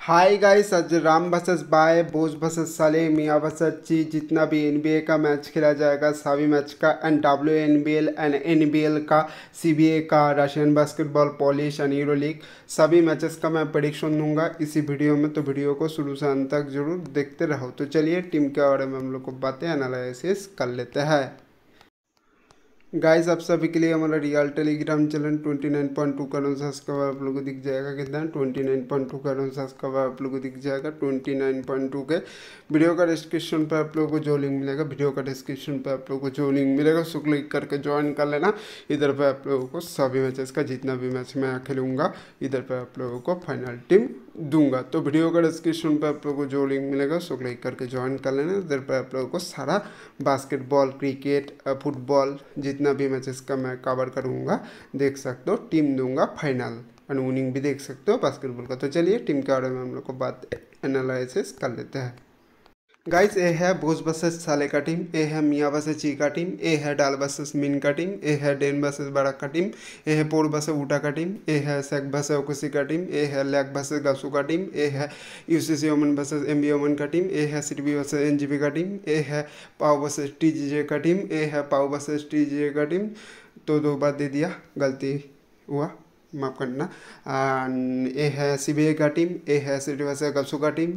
हाय guys आज Ram versus बाय बोस वर्सेस साले मियाँ वर्सेस ची जितना भी एनबीए का मैच खेला जाएगा सभी मैच का and W N B L and N B L का सीबीए का Russian basketball Polish and Euro League सभी मैचेस का मैं प्रडिक्शन दूंगा इसी वीडियो में तो वीडियो को शुरू से अंत तक जरूर देखते रहो तो चलिए टीम के बारे में हम लोग को बातें एनालिसिस कर लेते हैं गाइस आप सभी के लिए हमारा रियल टेलीग्राम चैनल 29.2 का सब्सक्राइब आप लोगों को दिख जाएगा कितना 29.2 का सब्सक्राइब आप लोगों को दिख जाएगा 29.2 के वीडियो का डिस्क्रिप्शन पर आप लोगों को जो लिंक मिलेगा वीडियो का डिस्क्रिप्शन पर आप लोगों को जो लिंक मिलेगा उसको क्लिक करके ज्वाइन कर लेना इधर पर आप लोगों को सभी मैचेस का जितना भी मैच मैं खेलूँगा इधर पर आप लोगों को फाइनल टीम दूंगा तो वीडियो का डिस्क्रिप्शन पर आप लोगों को जो लिंक मिलेगा उसको क्लिक करके ज्वाइन कर लेना उधर पर आप लोगों को सारा बास्केटबॉल क्रिकेट फुटबॉल जितना भी मैचेस का मैं कवर करूँगा देख सकते हो टीम दूंगा फाइनल एंड विनिंग भी देख सकते हो बास्केटबॉल का तो चलिए टीम के बारे में हम लोग को बात एनालिस कर लेते हैं गाइस ए है भोज बसेस साले का टीम ए है मियाँ बसेस ची का टीम ए है डाल बसेस मीन का टीम ए है डेन बसेस बड़ा का टीम ए है पोर बसे ऊटा का टीम ए है सेक बसे ओकुसी का टीम ए है लैक बसेस गसू का टीम ए है यूसीसी ओमन बसेस एम बी ओमन का टीम ए है city buses N G B का टीम ए है पाओ बसेस टी जी जे का टीम ए है पाओ बसेस टी जी जे का टीम तो दो बार दे दिया गलती हुआ माफ करना ए है सी बी आई का टीम ए है सी टी वर्सेस गपसू का टीम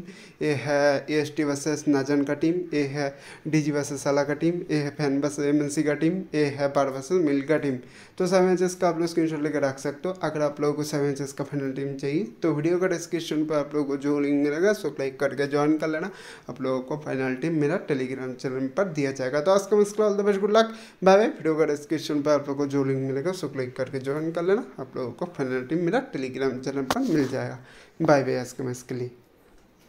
ए है टी वर्सेस नाजन का टीम ए है जी वर्सेस साला का टीम ए है फैन वर्सेस सी का टीम ए है बार वर्सेस मिल का टीम तो सब मैचेस का आप लोग स्क्रीन शॉट लेकर रख सकते हो अगर आप लोगों को सब मैचेस का फाइनल टीम चाहिए तो वीडियो का डिस्क्रिप्शन पर आप लोग को जो लिंक मिलेगा सो क्लिक करके ज्वाइन कर लेना आप लोगों को फाइनल टीम मेरा टेलीग्राम चैनल पर दिया जाएगा तो आज का मिस्क all the best good luck bye bye video का डिस्क्रिप्शन पर आप लोग को जो लिंक मिलेगा सो क्लिक करके ज्वाइन कर लेना आप लोगों आपको फनरेटिव मेरा टेलीग्राम चैनल पर मिल जाएगा बाय बाय आज के मैं इसके लिए